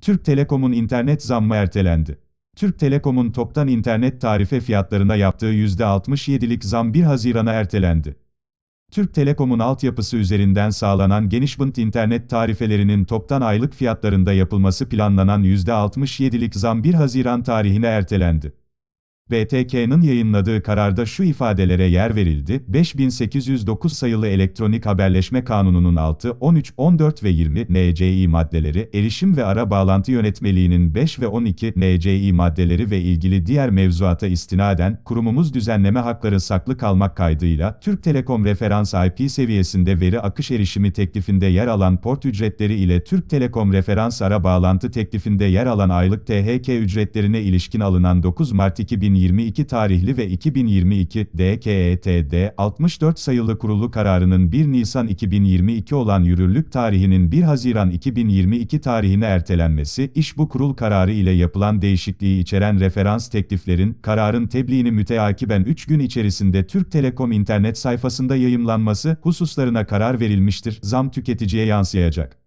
Türk Telekom'un internet zammı ertelendi. Türk Telekom'un toptan internet tarife fiyatlarına yaptığı %67'lik zam 1 Haziran'a ertelendi. Türk Telekom'un altyapısı üzerinden sağlanan geniş bant internet tarifelerinin toptan aylık fiyatlarında yapılması planlanan %67'lik zam 1 Haziran tarihine ertelendi. BTK'nın yayınladığı kararda şu ifadelere yer verildi, 5809 sayılı elektronik haberleşme kanununun 6, 13, 14 ve 20 NCI maddeleri, erişim ve ara bağlantı yönetmeliğinin 5 ve 12 NCI maddeleri ve ilgili diğer mevzuata istinaden, kurumumuz düzenleme hakları saklı kalmak kaydıyla, Türk Telekom referans IP seviyesinde veri akış erişimi teklifinde yer alan port ücretleri ile Türk Telekom referans ara bağlantı teklifinde yer alan aylık THK ücretlerine ilişkin alınan 9 Mart 2020, 2022 tarihli ve 2022 DKETD 64 sayılı kurulu kararının 1 Nisan 2022 olan yürürlük tarihinin 1 Haziran 2022 tarihine ertelenmesi, iş bu kurul kararı ile yapılan değişikliği içeren referans tekliflerin, kararın tebliğini müteakiben 3 gün içerisinde Türk Telekom internet sayfasında yayımlanması hususlarına karar verilmiştir. Zam tüketiciye yansıyacak.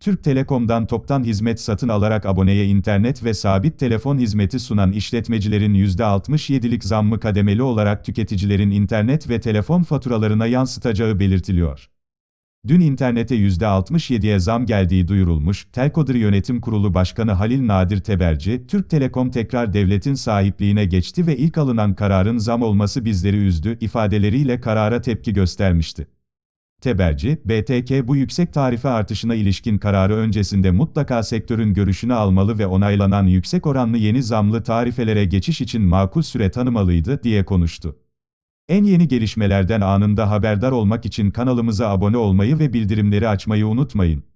Türk Telekom'dan toptan hizmet satın alarak aboneye internet ve sabit telefon hizmeti sunan işletmecilerin %67'lik zammı kademeli olarak tüketicilerin internet ve telefon faturalarına yansıtacağı belirtiliyor. Dün internete %67'ye zam geldiği duyurulmuş, Telkodir Yönetim Kurulu Başkanı Halil Nadir Teberci, Türk Telekom tekrar devletin sahipliğine geçti ve ilk alınan kararın zam olması bizleri üzdü, ifadeleriyle karara tepki göstermişti. Teberci, BTK bu yüksek tarife artışına ilişkin kararı öncesinde mutlaka sektörün görüşünü almalı ve onaylanan yüksek oranlı yeni zamlı tarifelere geçiş için makul süre tanımalıydı diye konuştu. En yeni gelişmelerden anında haberdar olmak için kanalımıza abone olmayı ve bildirimleri açmayı unutmayın.